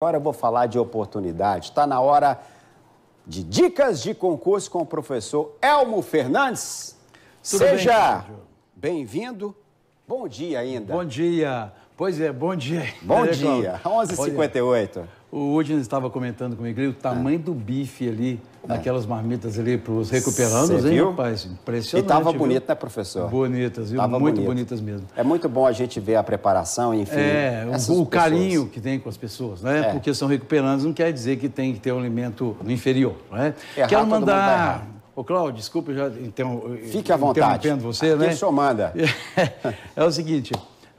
Agora eu vou falar de oportunidade. Está na hora de dicas de concurso com o professor Elmo Fernandes. Tudo Seja bem-vindo. Bem bom dia ainda. Bom dia. Pois é, bom dia. Bom né, dia. 11h58. O Udin estava comentando comigo ali o tamanho do bife ali Daquelas é. marmitas ali para os recuperandos, hein, rapaz? Impressionante. E estava bonito, né, professor? Bonitas, viu? Tava muito bonito. bonitas mesmo. É muito bom a gente ver a preparação, enfim. É, o, o carinho que tem com as pessoas, né? É. Porque são recuperandos, não quer dizer que tem que ter um alimento inferior, né? Errar, Quero mandar. Ô, Cláudio, desculpa já então, Fique à vontade. você, Aqui né? o senhor manda. é o seguinte,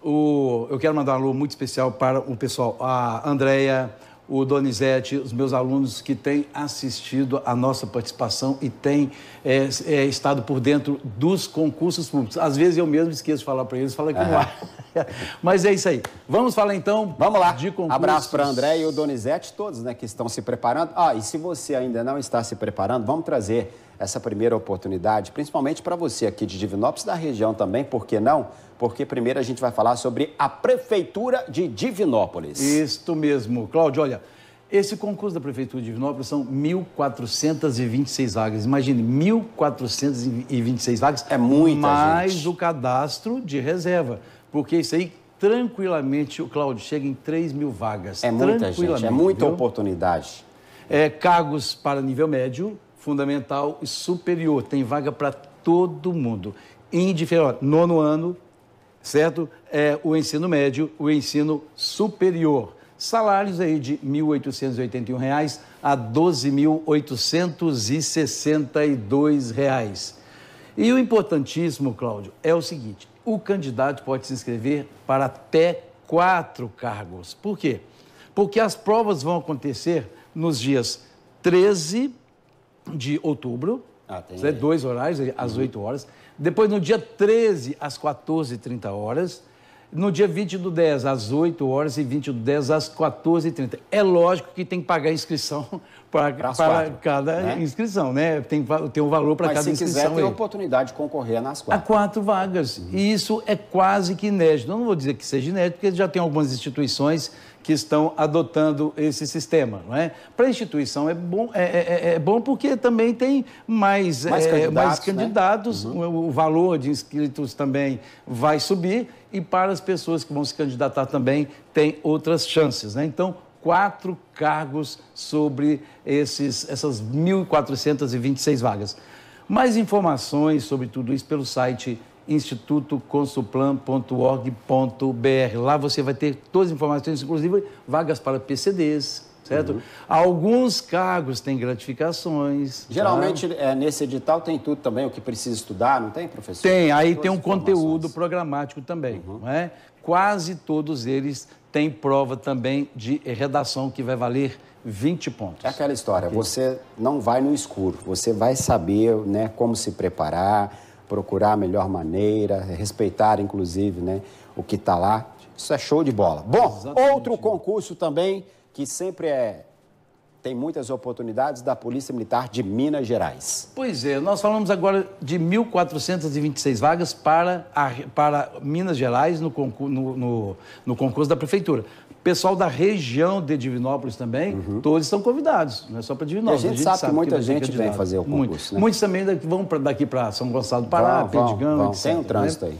o, eu quero mandar um alô muito especial para o pessoal, a Andréia, o Donizete, os meus alunos que têm assistido à nossa participação e têm é, é, estado por dentro dos concursos públicos. Às vezes eu mesmo esqueço de falar para eles, falo que não há. Mas é isso aí. Vamos falar então. Vamos lá. De Abraço para André e o Donizete, todos né, que estão se preparando. Ah, e se você ainda não está se preparando, vamos trazer essa primeira oportunidade, principalmente para você aqui de Divinópolis, da região também, por que não? Porque primeiro a gente vai falar sobre a Prefeitura de Divinópolis. Isto mesmo. Cláudio, olha, esse concurso da Prefeitura de Divinópolis são 1.426 vagas. Imagine, 1.426 vagas. É muita Mais gente. o cadastro de reserva porque isso aí tranquilamente, o Cláudio, chega em 3 mil vagas. É muita gente, é muita viu? oportunidade. É, cargos para nível médio, fundamental e superior. Tem vaga para todo mundo. Indiferente, nono ano, certo? É, o ensino médio, o ensino superior. Salários aí de R$ 1.881 a R$ 12.862. E o importantíssimo, Cláudio, é o seguinte: o candidato pode se inscrever para até quatro cargos. Por quê? Porque as provas vão acontecer nos dias 13 de outubro, ah, tem... É dois horários, às uhum. 8 horas. Depois, no dia 13, às 14h30 horas no dia 20 do 10, às 8 horas e 20 do 10, às 14h30. É lógico que tem que pagar a inscrição para, cada né? inscrição, né? Tem, tem um valor para cada inscrição. Mas Se quiser, tem a oportunidade de concorrer nas quatro. A quatro vagas. Uhum. E isso é quase que inédito. Eu não vou dizer que seja inédito, porque já tem algumas instituições que estão adotando esse sistema. Não é? Para a instituição é bom, é, é, é, é bom porque também tem mais, é, mais candidatos, mais candidatos né? uhum. o valor de inscritos também vai subir e para as pessoas que vão se candidatar também tem outras chances. Né? Então, quatro cargos sobre esses, essas 1.426 vagas. Mais informações sobre tudo isso pelo site institutoconsulplan.org.br. Lá você vai ter todas as informações, inclusive vagas para PCDs, certo? Uhum. Alguns cargos têm gratificações. Tá? Geralmente, tá? é, nesse edital tem tudo também, o que precisa estudar, não tem, professor? Tem, aí tem, um conteúdo programático também, uhum. não é? Quase todos eles têm prova também de redação que vai valer 20 pontos. É aquela história, okay. você não vai no escuro, você vai saber né, como se preparar, procurar a melhor maneira, respeitar, inclusive, né, o que está lá. Isso é show de bola. Bom, Exatamente. outro concurso também que sempre é tem muitas oportunidades da Polícia Militar de Minas Gerais. Pois é, nós falamos agora de 1.426 vagas para, a, para Minas Gerais no, no, no, no concurso da Prefeitura. Pessoal da região de Divinópolis também, uhum. todos estão convidados, não é só para Divinópolis. A gente, a gente, sabe, sabe que muita que gente vem fazer o concurso. Muitos, né? muitos também daqui, vão pra, daqui para São Gonçalo do Pará, Pedigão, etc. Tem um né? trânsito né? aí.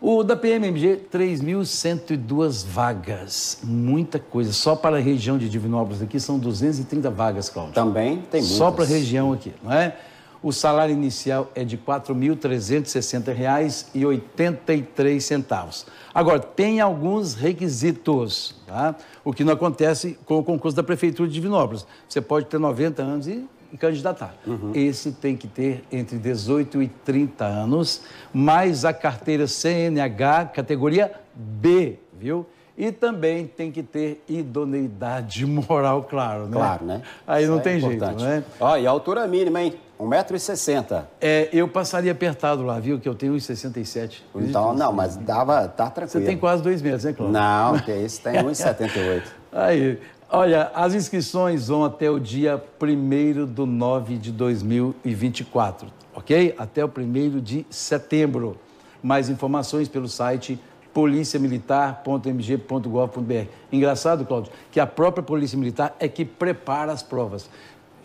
O da PMMG, 3.102 vagas. Muita coisa. Só para a região de Divinópolis aqui são 230 vagas, Cláudio. Também tem muitas. Só para a região aqui, não é? O salário inicial é de R$ 4.360,83. Agora, tem alguns requisitos, tá? o que não acontece com o concurso da Prefeitura de Divinópolis. Você pode ter 90 anos e candidatar. Uhum. Esse tem que ter entre 18 e 30 anos, mais a carteira CNH, categoria B, viu? E também tem que ter idoneidade moral, claro, né? Claro, né? Aí Isso não é tem importante. jeito, né? Ó, e a altura mínima, hein? 1,60m. É, eu passaria apertado lá, viu? Que eu tenho 1,67m. Então, não, mas dava, tá tranquilo. Você tem quase dois meses, né, Cláudio? Não, que esse tem 1,78m. Aí, olha, as inscrições vão até o dia 1 do 9 de 2024, ok? Até o 1 de setembro. Mais informações pelo site policiamilitar.mg.gov.br. Engraçado, Cláudio, que a própria Polícia Militar é que prepara as provas.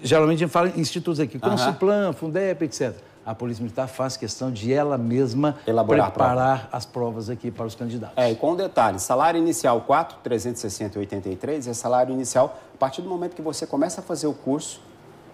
Geralmente a gente fala em institutos aqui, como uhum. Suplan, Fundep, etc. A Polícia Militar faz questão de ela mesma Elaborar preparar prova. as provas aqui para os candidatos. É, e com um detalhe, salário inicial 4, 360,83 é salário inicial a partir do momento que você começa a fazer o curso.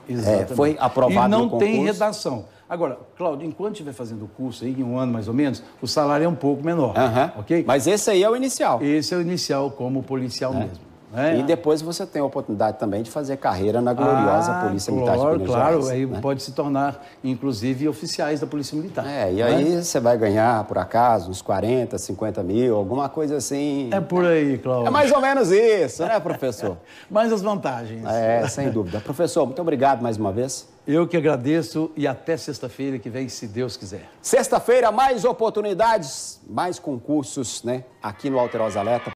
É, foi aprovado e não tem redação. Agora, Cláudio, enquanto estiver fazendo o curso aí, em um ano mais ou menos, o salário é um pouco menor, ok? Mas esse aí é o inicial. Esse é o inicial como policial é. mesmo. É. E depois você tem a oportunidade também de fazer carreira na gloriosa ah, Polícia Militar claro, de Minas Claro, Gerais, aí né? pode se tornar, inclusive, oficiais da Polícia Militar. É, e né? aí você vai ganhar, por acaso, uns 40, 50 mil, alguma coisa assim. É por aí, Cláudio. É mais ou menos isso, né, professor? mais as vantagens. É, sem dúvida. Professor, muito obrigado mais uma vez. Eu que agradeço e até sexta-feira que vem, se Deus quiser. Sexta-feira, mais oportunidades, mais concursos, né? Aqui no Alterosa Alerta.